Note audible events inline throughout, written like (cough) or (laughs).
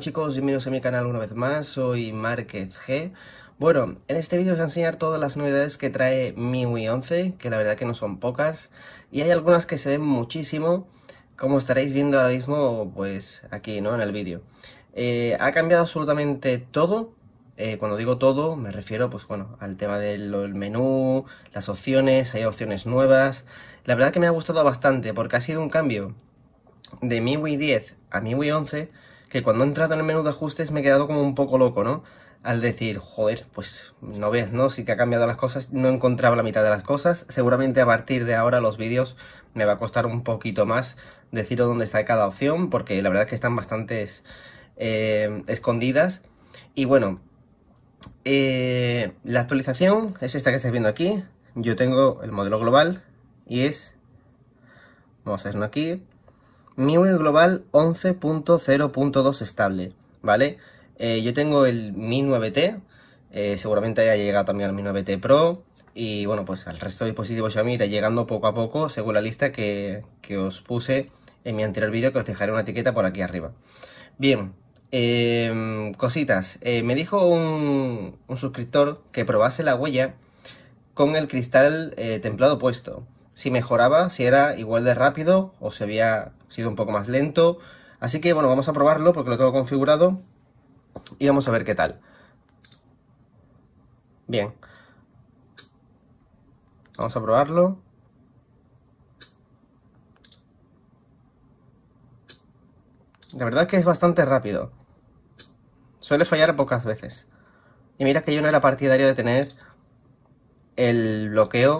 chicos, bienvenidos a mi canal una vez más, soy Market G. Bueno, en este vídeo os voy a enseñar todas las novedades que trae MIUI 11, que la verdad que no son pocas, y hay algunas que se ven muchísimo, como estaréis viendo ahora mismo, pues aquí, ¿no? En el vídeo. Eh, ha cambiado absolutamente todo, eh, cuando digo todo me refiero, pues bueno, al tema del menú, las opciones, hay opciones nuevas. La verdad que me ha gustado bastante, porque ha sido un cambio de MIUI 10 a MIUI 11, que cuando he entrado en el menú de ajustes me he quedado como un poco loco, ¿no? Al decir, joder, pues no ves, ¿no? Sí que ha cambiado las cosas, no encontraba la mitad de las cosas. Seguramente a partir de ahora los vídeos me va a costar un poquito más deciros dónde está cada opción, porque la verdad es que están bastante eh, escondidas. Y bueno, eh, la actualización es esta que estáis viendo aquí. Yo tengo el modelo global y es... Vamos a hacerlo aquí. MIUI global 11.0.2 estable, ¿vale? Eh, yo tengo el Mi 9T, eh, seguramente haya llegado también al Mi 9T Pro, y bueno, pues al resto de dispositivos Xiaomi iré llegando poco a poco según la lista que, os puse en mi anterior vídeo, que os dejaré una etiqueta por aquí arriba. Bien, eh, cositas. me dijo un, un, suscriptor que probase la huella con el cristal templado puesto si mejoraba, si era igual de rápido o si había sido un poco más lento. Así que bueno, vamos a probarlo porque lo tengo configurado y vamos a ver qué tal. Bien. Vamos a probarlo. La verdad es que es bastante rápido. Suele fallar pocas veces. Y mira que yo no era partidario de tener el bloqueo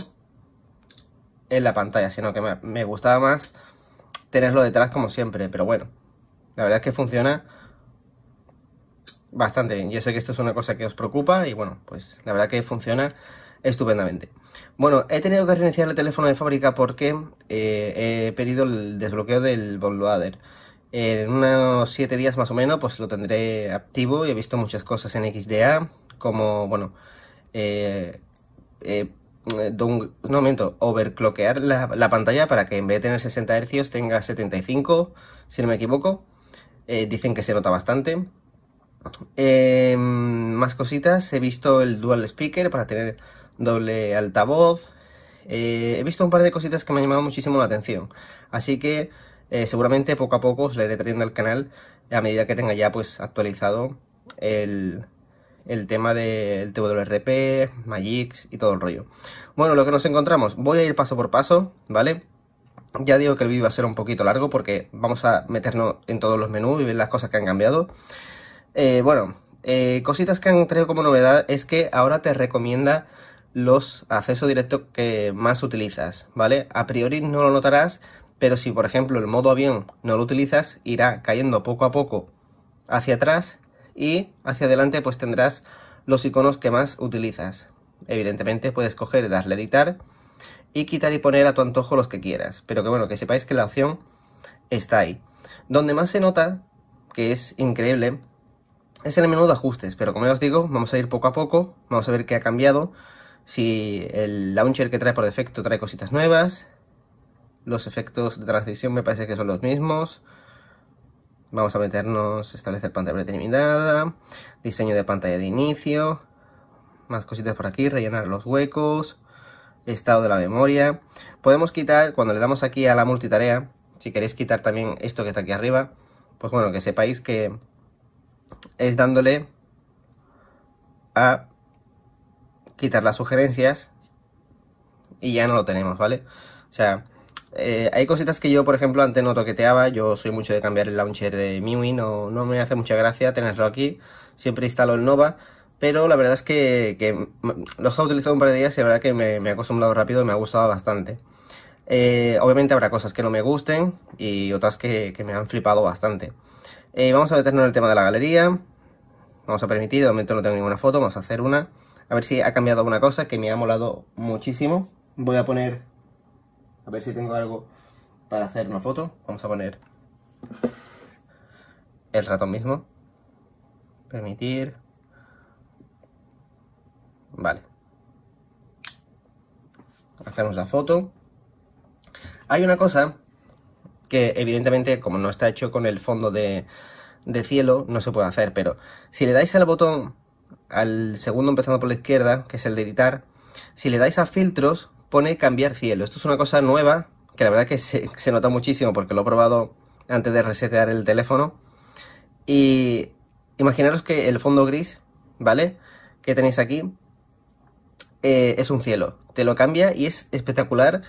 en la pantalla, sino que me, gustaba más tenerlo detrás como siempre, pero bueno, la verdad es que funciona bastante bien. Yo sé que esto es una cosa que os preocupa y bueno, pues la verdad que funciona estupendamente. Bueno, he tenido que reiniciar el teléfono de fábrica porque eh, he pedido el desbloqueo del bootloader. En unos 7 días más o menos pues lo tendré activo y he visto muchas cosas en XDA como, bueno, eh, eh, eh, un momento, overcloquear la, pantalla para que en vez de tener 60 Hz tenga 75, si no me equivoco. Eh, dicen que se nota bastante. Em, más cositas, he visto el dual speaker para tener doble altavoz. Eh, he visto un par de cositas que me han llamado muchísimo la atención. Así que seguramente poco a poco os la iré trayendo al canal a medida que tenga ya pues actualizado el, el tema del TWRP, Magix y todo el rollo. Bueno, lo que nos encontramos, voy a ir paso por paso, ¿vale? Ya digo que el vídeo va a ser un poquito largo porque vamos a meternos en todos los menús y ver las cosas que han cambiado. Eh, bueno, eh, cositas que han traído como novedad es que ahora te recomienda los accesos directos que más utilizas, ¿vale? A priori no lo notarás, pero si por ejemplo el modo avión no lo utilizas, irá cayendo poco a poco hacia atrás y hacia adelante pues tendrás los iconos que más utilizas. Evidentemente puedes coger, darle editar y quitar y poner a tu antojo los que quieras, pero que bueno, que sepáis que la opción está ahí. Donde más se nota, que es increíble, es en el menú de ajustes, pero como ya os digo, vamos a ir poco a poco, vamos a ver qué ha cambiado, si el launcher que trae por defecto trae cositas nuevas, los efectos de transición me parece que son los mismos, Vamos a meternos, establecer pantalla predeterminada, diseño de pantalla de inicio, más cositas por aquí, rellenar los huecos, estado de la memoria. Podemos quitar, cuando le damos aquí a la multitarea, si queréis quitar también esto que está aquí arriba, pues bueno, que sepáis que es dándole a quitar las sugerencias y ya no lo tenemos, ¿vale? O sea, eh, hay cositas que yo, por ejemplo, antes no toqueteaba. Yo soy mucho de cambiar el launcher de MIUI. No, no me hace mucha gracia tenerlo aquí. Siempre instalo el Nova. Pero la verdad es que, los he utilizado un par de días y la verdad que me, ha he acostumbrado rápido y me ha gustado bastante. Eh, obviamente habrá cosas que no me gusten y otras que, me han flipado bastante. Eh, vamos a meternos en el tema de la galería. Vamos a permitir, de momento no tengo ninguna foto, vamos a hacer una. A ver si ha cambiado alguna cosa que me ha molado muchísimo. Voy a poner a ver si tengo algo para hacer una foto. Vamos a poner el ratón mismo. Permitir. Vale. Hacemos la foto. Hay una cosa que evidentemente como no está hecho con el fondo de, cielo no se puede hacer, pero si le dais al botón, al segundo empezando por la izquierda, que es el de editar, si le dais a filtros, pone cambiar cielo. Esto es una cosa nueva que la verdad que (laughs) se, nota muchísimo porque lo he probado antes de resetear el teléfono. Y imaginaros que el fondo gris, ¿vale? Que tenéis aquí, eh, es un cielo. Te lo cambia y es espectacular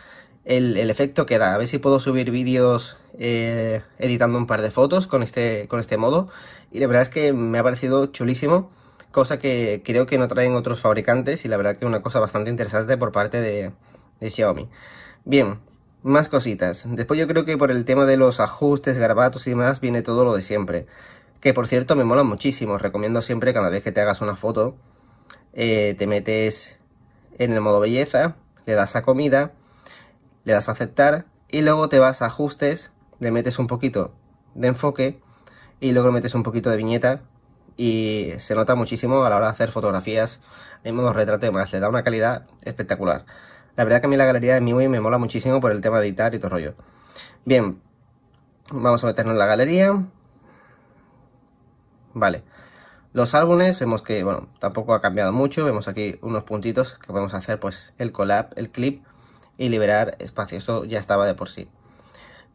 el, efecto que da. A ver si puedo subir vídeos eh, editando un par de fotos con este, con este modo. Y la verdad es que me ha parecido chulísimo. Cosa que creo que no traen otros fabricantes y la verdad que es una cosa bastante interesante por parte de, de Xiaomi. Bien, más cositas. Después yo creo que por el tema de los ajustes, garbatos y demás, viene todo lo de siempre. Que por cierto me mola muchísimo, recomiendo siempre cada vez que te hagas una foto, eh, te metes en el modo belleza, le das a comida, le das a aceptar y luego te vas a ajustes, le metes un poquito de enfoque y luego le metes un poquito de viñeta y se nota muchísimo a la hora de hacer fotografías en modo retrato y demás, le da una calidad espectacular. La verdad que a mí la galería de MIUI me mola muchísimo por el tema de editar y todo rollo. Bien, vamos a meternos en la galería. Vale. Los álbumes, vemos que, bueno, tampoco ha cambiado mucho. Vemos aquí unos puntitos que podemos hacer, pues, el collab, el clip y liberar espacio. Eso ya estaba de por sí.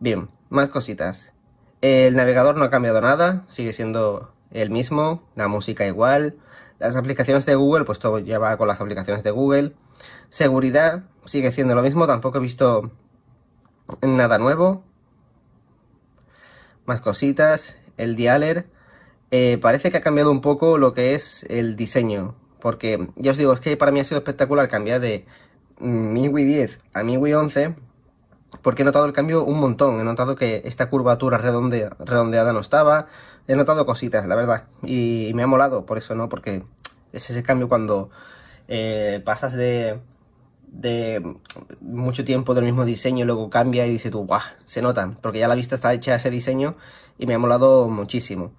Bien, más cositas. El navegador no ha cambiado nada, sigue siendo el mismo, la música igual. Las aplicaciones de Google, pues todo ya va con las aplicaciones de Google. Seguridad, sigue siendo lo mismo, tampoco he visto nada nuevo. Más cositas, el dialer. Eh, parece que ha cambiado un poco lo que es el diseño, porque ya os digo, es que para mí ha sido espectacular cambiar de MIUI 10 a MIUI 11, porque he notado el cambio un montón, he notado que esta curvatura redondeada no estaba, he notado cositas, la verdad, y, me ha molado por eso, ¿no? Porque es ese cambio cuando eh, pasas de de mucho tiempo del mismo diseño, luego cambia y dice tú, ¡guau! Se notan, porque ya la vista está hecha a ese diseño y me ha molado muchísimo.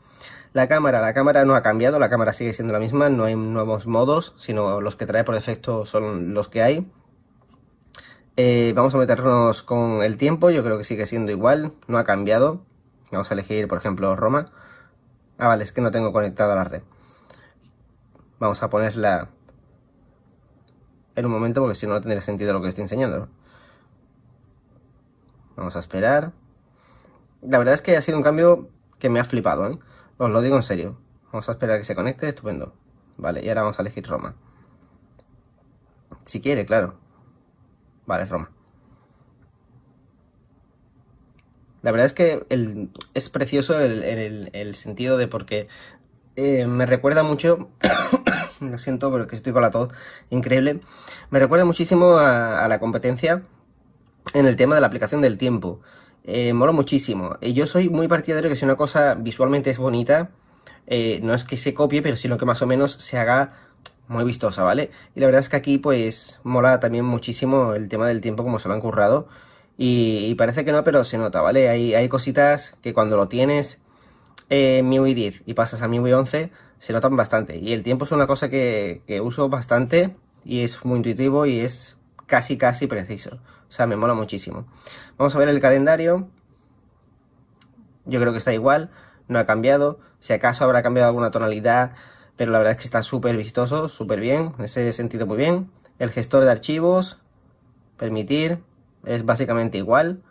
La cámara, la cámara no ha cambiado, la cámara sigue siendo la misma, no hay nuevos modos, sino los que trae por defecto son los que hay. Eh, vamos a meternos con el tiempo, yo creo que sigue siendo igual, no ha cambiado. Vamos a elegir, por ejemplo, Roma. Ah, vale, es que no tengo conectado a la red. Vamos a ponerla en un momento porque si no, no tendría sentido lo que estoy enseñando. Vamos a esperar. La verdad es que ha sido un cambio que me ha flipado, ¿eh? Os lo digo en serio. Vamos a esperar que se conecte, estupendo. Vale, y ahora vamos a elegir Roma. Si quiere, claro. Vale, Roma. La verdad es que es precioso el, el, sentido de porque eh, me recuerda mucho lo siento, pero que estoy con la tos, increíble. Me recuerda muchísimo a, la competencia en el tema de la aplicación del tiempo. Eh, mola muchísimo. Y eh, yo soy muy partidario que si una cosa visualmente es bonita, eh, no es que se copie, pero sino que más o menos se haga muy vistosa, ¿vale? Y la verdad es que aquí pues mola también muchísimo el tema del tiempo como se lo han currado. Y, parece que no, pero se nota, ¿vale? Hay, hay cositas que cuando lo tienes en eh, MIUI 10 y pasas a MIUI 11, se notan bastante. Y el tiempo es una cosa que, uso bastante y es muy intuitivo y es casi casi preciso. O sea, me mola muchísimo. Vamos a ver el calendario. Yo creo que está igual, no ha cambiado. Si acaso habrá cambiado alguna tonalidad, pero la verdad es que está súper vistoso, súper bien. En ese sentido muy bien. El gestor de archivos, permitir, es básicamente igual.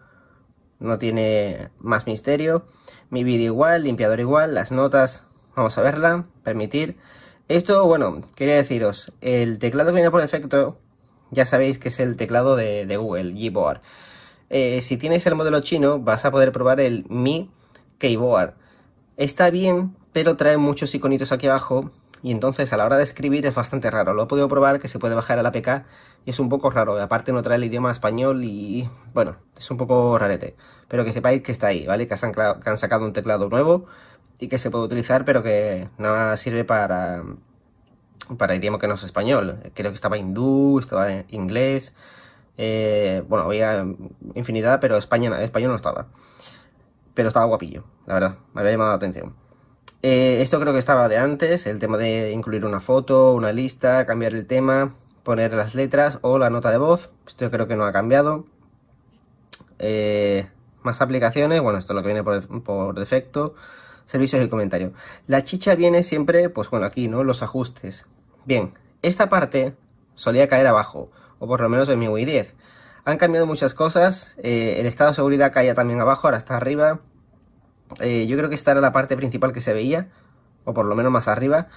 No tiene más misterio. Mi vídeo igual, limpiador igual, las notas Vamos a verla, permitir. Esto, bueno, quería deciros, el teclado que viene por defecto, ya sabéis que es el teclado de, Google, Gboard. Eh, si tienes el modelo chino, vas a poder probar el Mi Keyboard. Está bien, pero trae muchos iconitos aquí abajo y entonces a la hora de escribir es bastante raro. Lo he podido probar que se puede bajar a la pk y es un poco raro. Aparte no trae el idioma español y bueno, es un poco rarete. Pero que sepáis que está ahí, ¿vale? Que han, sacado un teclado nuevo y que se puede utilizar, pero que nada sirve para, para idioma que no es español. Creo que estaba hindú, estaba inglés, eh, bueno, había infinidad, pero España, español no estaba. Pero estaba guapillo, la verdad, me había llamado la atención. Eh, esto creo que estaba de antes, el tema de incluir una foto, una lista, cambiar el tema, poner las letras o la nota de voz. Esto creo que no ha cambiado. Eh, más aplicaciones, bueno, esto es lo que viene por, por defecto servicios de comentario. La chicha viene siempre, pues bueno, aquí, ¿no? Los ajustes. Bien, esta parte solía caer abajo, o por lo menos en mi UI 10. Han cambiado muchas cosas, eh, el estado de seguridad caía también abajo, ahora está arriba. Eh, yo creo que esta era la parte principal que se veía, o por lo menos más arriba.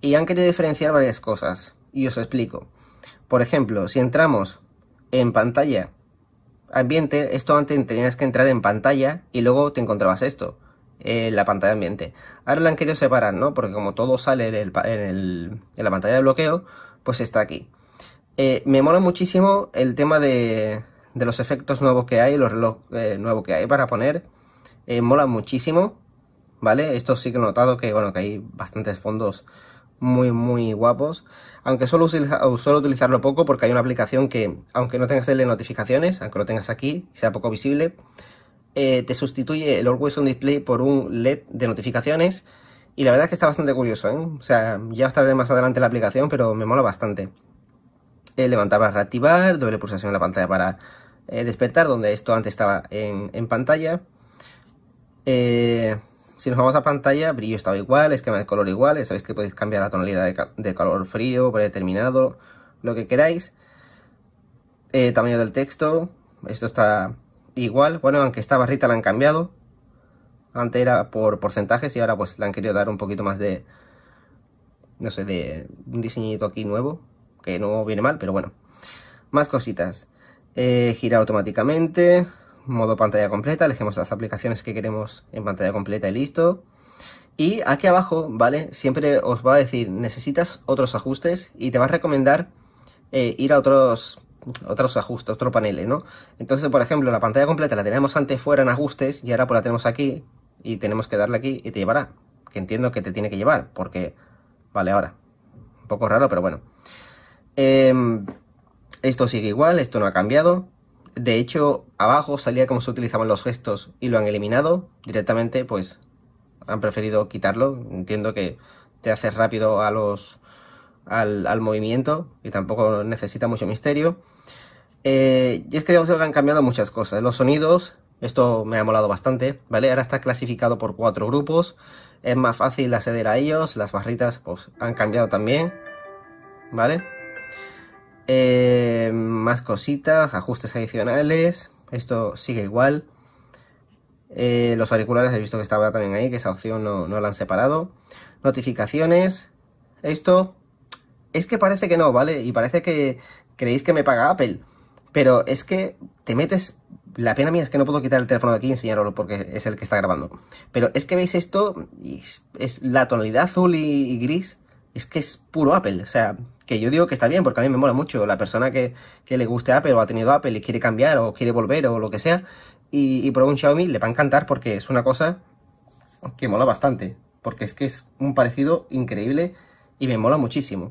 Y han querido diferenciar varias cosas, y os explico. Por ejemplo, si entramos en pantalla ambiente, esto antes tenías que entrar en pantalla y luego te encontrabas esto eh, la pantalla ambiente. Ahora la han querido separar, ¿no? Porque como todo sale en, en, el, en la pantalla de bloqueo, pues está aquí. Eh, me mola muchísimo el tema de, de, los efectos nuevos que hay, los relojes eh, nuevos que hay para poner. Eh, mola muchísimo, ¿vale? Esto sí que he notado que, bueno, que hay bastantes fondos muy, muy guapos. Aunque solo suelo utilizarlo poco porque hay una aplicación que, aunque no tengas el de notificaciones, aunque lo tengas aquí, sea poco visible, eh, te sustituye el Always On Display por un LED de notificaciones. Y la verdad es que está bastante curioso, ¿eh? O sea, ya estaré más adelante la aplicación, pero me mola bastante. Eh, levantar para reactivar, doble pulsación en la pantalla para eh, despertar, donde esto antes estaba en, pantalla. si nos vamos a pantalla, brillo estaba igual, esquema de color igual, sabéis que podéis cambiar la tonalidad de, color frío, predeterminado, lo que queráis. tamaño del texto, esto está igual, bueno, aunque esta barrita la han cambiado. Antes era por porcentajes y ahora pues la han querido dar un poquito más de, no sé, de un diseñito aquí nuevo, que no viene mal, pero bueno. Más cositas. Eh, girar automáticamente, modo pantalla completa, elegimos las aplicaciones que queremos en pantalla completa y listo. Y aquí abajo, ¿vale? Siempre os va a decir, necesitas otros ajustes y te va a recomendar eh, ir a otros otros ajustes, otro panel, ¿no? Entonces, por ejemplo, la pantalla completa la teníamos antes fuera en ajustes y ahora pues la tenemos aquí y tenemos que darle aquí y te llevará. Que entiendo que te tiene que llevar porque... Vale, ahora. Un poco raro, pero bueno. Em, esto sigue igual, esto no ha cambiado. De hecho, abajo salía como se utilizaban los gestos y lo han eliminado. Directamente, pues, han preferido quitarlo. Entiendo que te hace rápido a los... Al, al movimiento y tampoco necesita mucho misterio. Eh, y es que digamos que han cambiado muchas cosas. Los sonidos, esto me ha molado bastante, ¿vale? Ahora está clasificado por cuatro grupos. Es más fácil acceder a ellos. Las barritas pues han cambiado también. ¿Vale? Eh, más cositas, ajustes adicionales. Esto sigue igual. Eh, los auriculares he visto que estaba también ahí, que esa opción no, no la han separado. Notificaciones. Esto es que parece que no, ¿vale? Y parece que creéis que me paga Apple. Pero es que te metes... La pena mía es que no puedo quitar el teléfono de aquí y enseñarlo porque es el que está grabando. Pero es que veis esto, y es, la tonalidad azul y, gris, es que es puro Apple. O sea, que yo digo que está bien porque a mí me mola mucho. La persona que, le guste Apple o ha tenido Apple y quiere cambiar o quiere volver o lo que sea y, y prueba un Xiaomi, le va a encantar porque es una cosa que mola bastante. Porque es que es un parecido increíble y me mola muchísimo.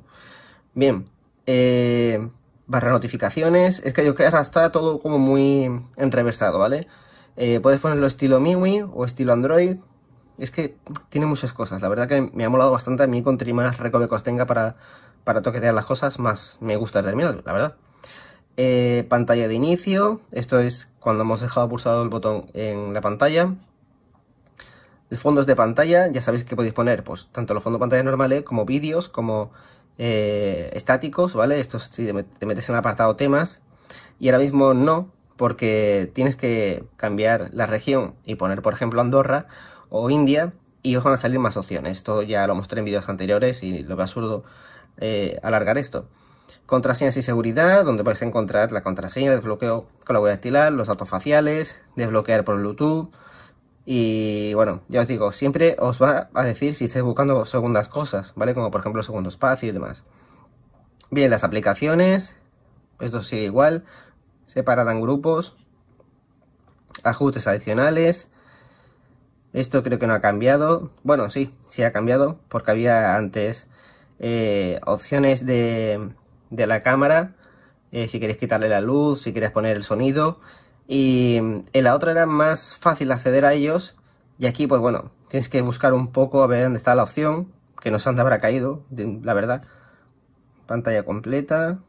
Bien, eh, barra notificaciones. Es que yo que está todo como muy enreversado, ¿vale? Eh, puedes ponerlo estilo MIUI o estilo Android. Es que tiene muchas cosas. La verdad que me ha molado bastante a mí. con más recovecos tenga para, para toquetear las cosas, más me gusta el terminal, la verdad. Eh, pantalla de inicio. Esto es cuando hemos dejado pulsado el botón en la pantalla. El fondos de pantalla, ya sabéis que podéis poner pues tanto los fondos de pantalla normales como vídeos, como eh, estáticos, ¿vale? Estos si te metes en el apartado temas y ahora mismo no, porque tienes que cambiar la región y poner, por ejemplo, Andorra o India y os van a salir más opciones. Esto ya lo mostré en vídeos anteriores y lo veo absurdo eh, alargar esto. Contraseñas y seguridad, donde vais a encontrar la contraseña, desbloqueo con la huella estilar los datos faciales, desbloquear por Bluetooth, y bueno, ya os digo, siempre os va a decir si estáis buscando segundas cosas, ¿vale? Como por ejemplo segundo espacio y demás. Bien, las aplicaciones, esto sigue igual, separada en grupos, ajustes adicionales, esto creo que no ha cambiado, bueno, sí, sí ha cambiado, porque había antes eh, opciones de, la cámara, eh, si queréis quitarle la luz, si queréis poner el sonido, y en eh, la otra era más fácil acceder a ellos y aquí pues bueno, tienes que buscar un poco a ver dónde está la opción, que no sé dónde habrá caído, la verdad. Pantalla completa.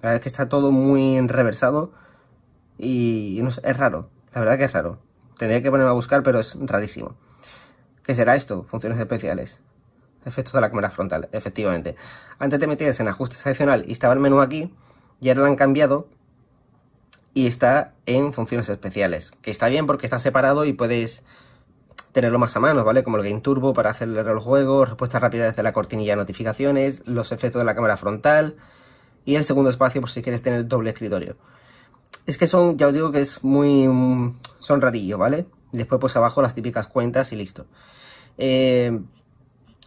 La verdad es que está todo muy reversado y es raro, la verdad que es raro. Tendría que ponerme a buscar, pero es rarísimo. ¿Qué será esto? Funciones especiales. Efectos de la cámara frontal, efectivamente. Antes te metías en ajustes adicional y estaba el menú aquí y ahora lo han cambiado y está en funciones especiales, que está bien porque está separado y puedes tenerlo más a mano, ¿vale? Como el Game Turbo para acelerar el juego, respuesta rápidas desde la cortinilla de notificaciones, los efectos de la cámara frontal y el segundo espacio por si quieres tener doble escritorio. Es que son, ya os digo que es muy... son rarillo, ¿vale? Después pues abajo las típicas cuentas y listo. Eh,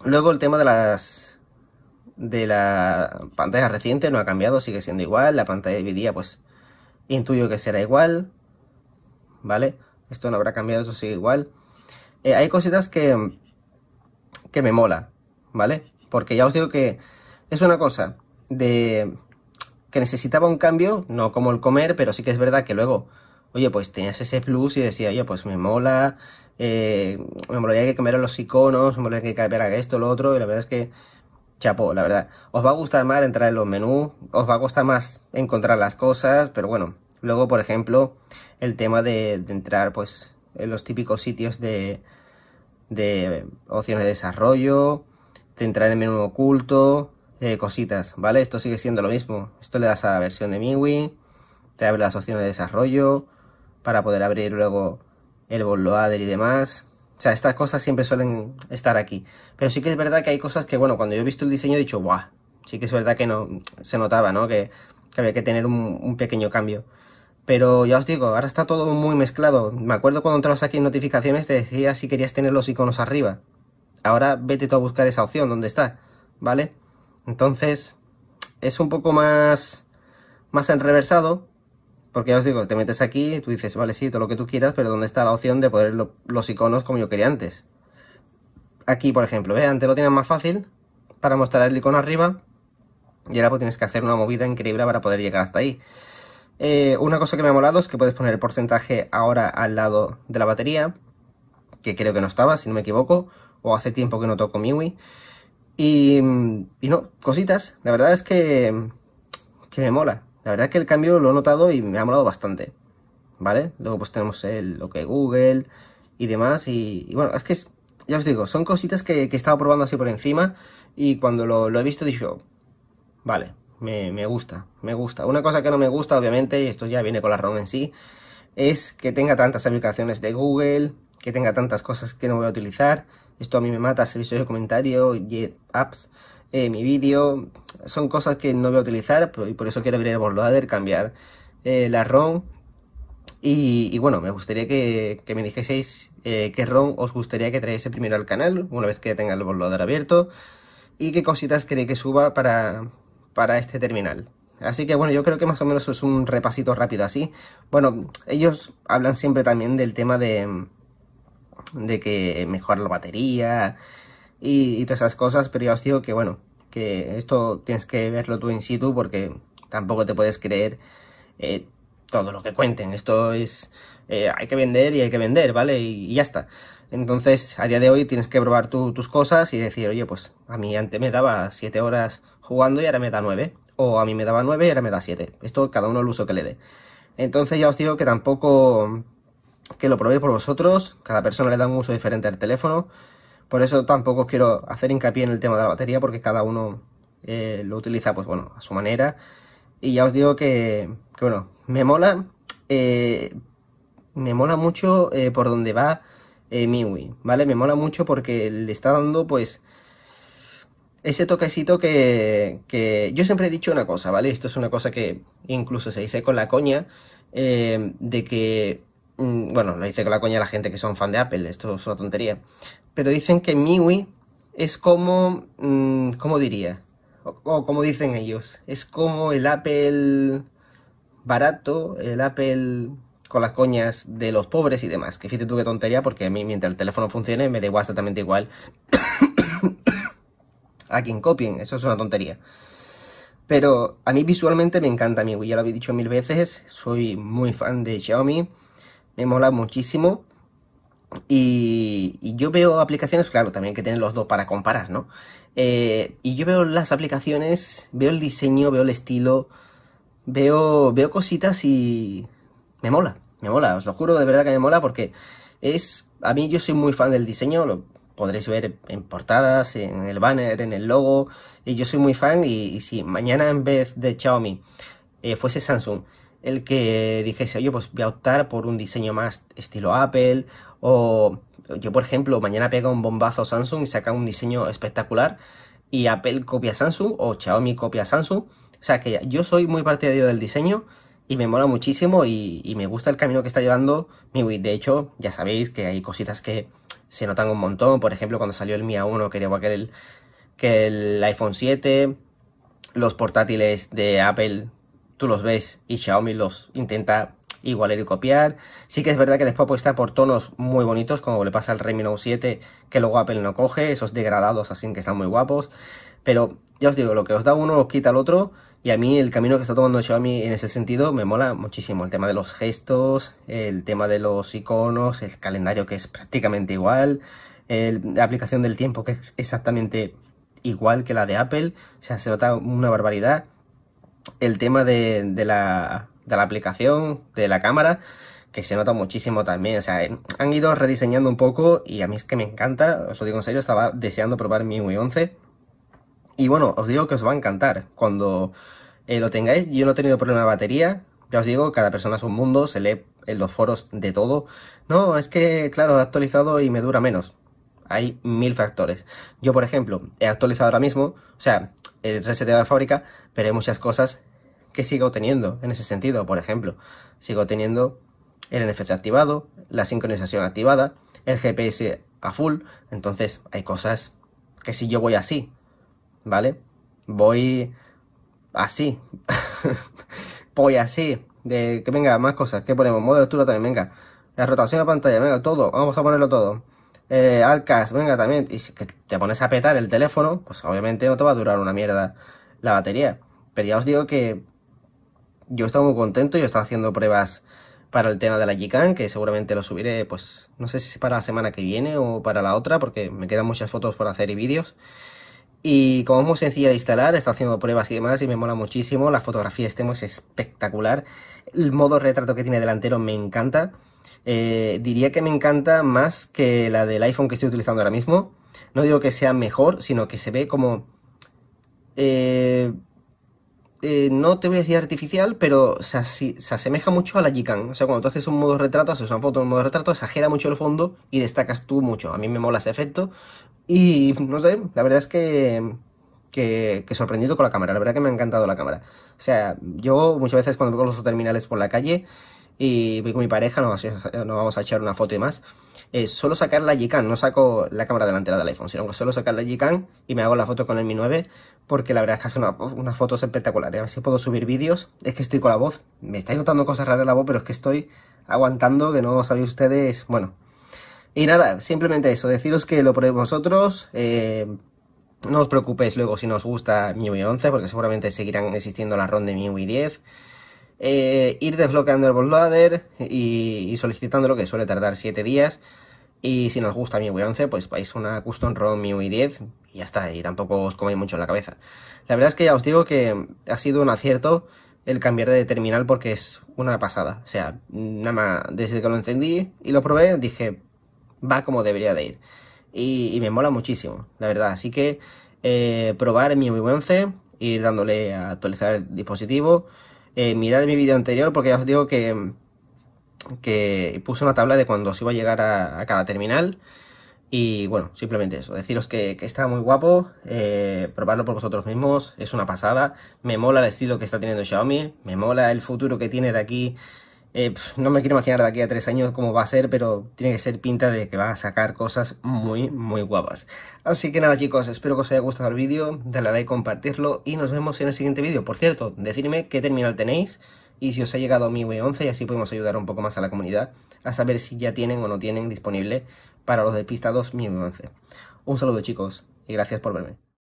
luego el tema de las de la pantalla reciente no ha cambiado, sigue siendo igual, la pantalla dividida pues Intuyo que será igual, ¿vale? Esto no habrá cambiado, eso sigue igual. Eh, hay cositas que, que me mola, ¿vale? Porque ya os digo que es una cosa de que necesitaba un cambio, no como el comer, pero sí que es verdad que luego, oye, pues tenías ese plus y decía, oye, pues me mola, eh, me molaría que cambiaran los iconos, me molaría que cambiara esto, lo otro, y la verdad es que Chapo, la verdad. Os va a gustar más entrar en los menús, os va a costar más encontrar las cosas, pero bueno. Luego, por ejemplo, el tema de, entrar pues en los típicos sitios de, de opciones de desarrollo, de entrar en el menú oculto, eh, cositas, ¿vale? Esto sigue siendo lo mismo. Esto le das a la versión de MIUI, te abre las opciones de desarrollo para poder abrir luego el bootloader y demás. O sea, estas cosas siempre suelen estar aquí. Pero sí que es verdad que hay cosas que, bueno, cuando yo he visto el diseño he dicho, ¡buah! Sí que es verdad que no se notaba, ¿no? Que, había que tener un, pequeño cambio. Pero ya os digo, ahora está todo muy mezclado. Me acuerdo cuando entrabas aquí en notificaciones te decía si querías tener los iconos arriba. Ahora vete tú a buscar esa opción, donde está? ¿Vale? Entonces, es un poco más, más enreversado, porque ya os digo, te metes aquí, y tú dices, vale, sí, todo lo que tú quieras, pero ¿dónde está la opción de poner los iconos como yo quería antes? Aquí, por ejemplo, ¿eh? antes lo tenías más fácil para mostrar el icono arriba y ahora pues, tienes que hacer una movida increíble para poder llegar hasta ahí. Eh, una cosa que me ha molado es que puedes poner el porcentaje ahora al lado de la batería, que creo que no estaba, si no me equivoco, o hace tiempo que no toco MIUI. Y, y no, cositas, la verdad es que, que me mola. La verdad es que el cambio lo he notado y me ha molado bastante, ¿vale? Luego pues tenemos el, lo que Google y demás y, bueno, es que ya os digo, son cositas que, he estado probando así por encima y cuando lo, he visto he dicho, vale, me, gusta, me gusta. Una cosa que no me gusta, obviamente, y esto ya viene con la ROM en sí, es que tenga tantas aplicaciones de Google, que tenga tantas cosas que no voy a utilizar. Esto a mí me mata, servicios de comentario, y apps. Eh, mi vídeo. Son cosas que no voy a utilizar y por eso quiero abrir el bootloader, cambiar eh, la ROM. Y, bueno, me gustaría que, me dijeseis eh, qué ROM os gustaría que traiese primero al canal, una vez que tenga el bootloader abierto, y qué cositas queréis que suba para, para este terminal. Así que bueno, yo creo que más o menos es un repasito rápido así. Bueno, ellos hablan siempre también del tema de, de que mejorar la batería, y, todas esas cosas, pero ya os digo que bueno, que esto tienes que verlo tú in situ porque tampoco te puedes creer eh, todo lo que cuenten. Esto es, eh, hay que vender y hay que vender, ¿vale? Y, ya está. Entonces, a día de hoy tienes que probar tus cosas y decir, oye, pues a mí antes me daba 7 horas jugando y ahora me da 9. O a mí me daba 9 y ahora me da 7. Esto cada uno el uso que le dé. Entonces ya os digo que tampoco que lo probéis por vosotros. Cada persona le da un uso diferente al teléfono. Por eso tampoco quiero hacer hincapié en el tema de la batería, porque cada uno eh, lo utiliza, pues bueno, a su manera. Y ya os digo que, bueno, me mola, eh, me mola mucho eh, por donde va Miwi, ¿vale? Me mola mucho porque le está dando, pues, ese toquecito que, yo siempre he dicho una cosa, ¿vale? Esto es una cosa que incluso se dice con la coña, de que Mm, bueno, lo dice con la coña la gente que son fan de Apple, esto es una tontería, pero dicen que MIUI es como, mm, ¿cómo diría? O, como dicen ellos, es como el Apple barato, el Apple con las coñas de los pobres y demás. Que fíjate tú qué tontería, porque a mí mientras el teléfono funcione me da exactamente igual (coughs) a quien copien, eso es una tontería. Pero a mí visualmente me encanta MIUI, ya lo habéis dicho mil veces, soy muy fan de Xiaomi, me mola muchísimo. Y, yo veo aplicaciones, claro, también que tienen los dos para comparar, ¿no? Eh, y yo veo las aplicaciones, veo el diseño, veo el estilo, veo, veo cositas y me mola, me mola, os lo juro de verdad que me mola porque es, a mí yo soy muy fan del diseño, lo podréis ver en portadas, en el banner, en el logo, y yo soy muy fan y, si mañana en vez de Xiaomi eh, fuese Samsung el que dijese, oye, pues voy a optar por un diseño más estilo Apple, o yo, por ejemplo, mañana pega un bombazo Samsung y saca un diseño espectacular, y Apple copia Samsung, o Xiaomi copia Samsung. O sea que yo soy muy partidario del diseño y me mola muchísimo y, me gusta el camino que está llevando MIUI. De hecho, ya sabéis que hay cositas que se notan un montón. Por ejemplo, cuando salió el Mi A1, quería igual el, que el iPhone 7, los portátiles de Apple tú los ves y Xiaomi los intenta igualar y copiar. Sí que es verdad que después estar por tonos muy bonitos, como le pasa al Redmi Note 7, que luego Apple no coge, esos degradados así que están muy guapos. Pero ya os digo, lo que os da uno lo quita el otro. Y a mí el camino que está tomando Xiaomi en ese sentido me mola muchísimo. El tema de los gestos, el tema de los iconos, el calendario que es prácticamente igual, la aplicación del tiempo que es exactamente igual que la de Apple. O sea, se nota una barbaridad el tema de, la, aplicación, de la cámara, que se nota muchísimo también. O sea, eh, han ido rediseñando un poco y a mí es que me encanta, os lo digo en serio, estaba deseando probar mi UI 11. Y bueno, os digo que os va a encantar cuando eh, lo tengáis. Yo no he tenido problema de batería. Ya os digo, cada persona es un mundo, se lee en los foros de todo. No, es que, claro, he actualizado y me dura menos. Hay mil factores. Yo, por ejemplo, he actualizado ahora mismo, o sea, he reseteado de fábrica pero hay muchas cosas que sigo teniendo en ese sentido. Por ejemplo, sigo teniendo el NFT activado, la sincronización activada, el GPS a full. Entonces hay cosas que si yo voy así, ¿vale? Voy así. (laughs) voy así. De que venga, más cosas. ¿Qué ponemos? Modo de lectura también, venga. La rotación de pantalla, venga, todo. Vamos a ponerlo todo. Eh, Alcas, venga también. Y si te pones a petar el teléfono, pues obviamente no te va a durar una mierda la batería. Pero ya os digo que yo estaba muy contento, yo estaba haciendo pruebas para el tema de la Gcam, que seguramente lo subiré, pues, no sé si para la semana que viene o para la otra, porque me quedan muchas fotos por hacer y vídeos. Y como es muy sencilla de instalar, estado haciendo pruebas y demás y me mola muchísimo. La fotografía este es espectacular. El modo retrato que tiene delantero me encanta. Eh, diría que me encanta más que la del iPhone que estoy utilizando ahora mismo. No digo que sea mejor, sino que se ve como... Eh, eh, no te voy a decir artificial, pero se, asemeja mucho a la Gcam. O sea, cuando tú haces un modo retrato, haces una foto en modo retrato, exagera mucho el fondo y destacas tú mucho. A mí me mola ese efecto. Y no sé, la verdad es que, que, sorprendido con la cámara. La verdad que me ha encantado la cámara. O sea, yo muchas veces cuando veo los terminales por la calle y voy con mi pareja, no nos vamos a echar una foto y más eh, solo sacar la Gcam, no saco la cámara delantera del iPhone, sino que solo sacar la Gcam y me hago la foto con el Mi 9 porque la verdad es que hace unas fotos espectaculares. A ver si puedo subir vídeos. Es que estoy con la voz. Me estáis notando cosas raras la voz, pero es que estoy aguantando que no sabéis ustedes. Bueno. Y nada, simplemente eso. Deciros que lo probéis vosotros. Eh, no os preocupéis luego si no os gusta MIUI 11, porque seguramente seguirán existiendo la ROM de MIUI 10. Eh, ir desbloqueando el bootloader y, y solicitando que suele tardar 7 días. Y si nos gusta MIUI 11, pues vais a una Custom ROM MIUI 10 y ya está, y tampoco os coméis mucho en la cabeza. La verdad es que ya os digo que ha sido un acierto el cambiar de terminal porque es una pasada. O sea, nada más, desde que lo encendí y lo probé, dije, va como debería de ir. Y, me mola muchísimo, la verdad. Así que eh, probar probar MIUI 11, ir dándole a actualizar el dispositivo, eh, mirar mi vídeo anterior porque ya os digo que que puso una tabla de cuando se iba a llegar a, cada terminal. Y bueno, simplemente eso, deciros que, está muy guapo, eh, probarlo por vosotros mismos, es una pasada, me mola el estilo que está teniendo Xiaomi, me mola el futuro que tiene de aquí, eh, no me quiero imaginar de aquí a tres años cómo va a ser, pero tiene que ser pinta de que va a sacar cosas muy, muy guapas. Así que nada chicos, espero que os haya gustado el vídeo, dale a like, compartirlo y nos vemos en el siguiente vídeo. Por cierto, decidme qué terminal tenéis, y si os ha llegado w 11 y así podemos ayudar un poco más a la comunidad a saber si ya tienen o no tienen disponible para los despistados v 11. Un saludo chicos y gracias por verme.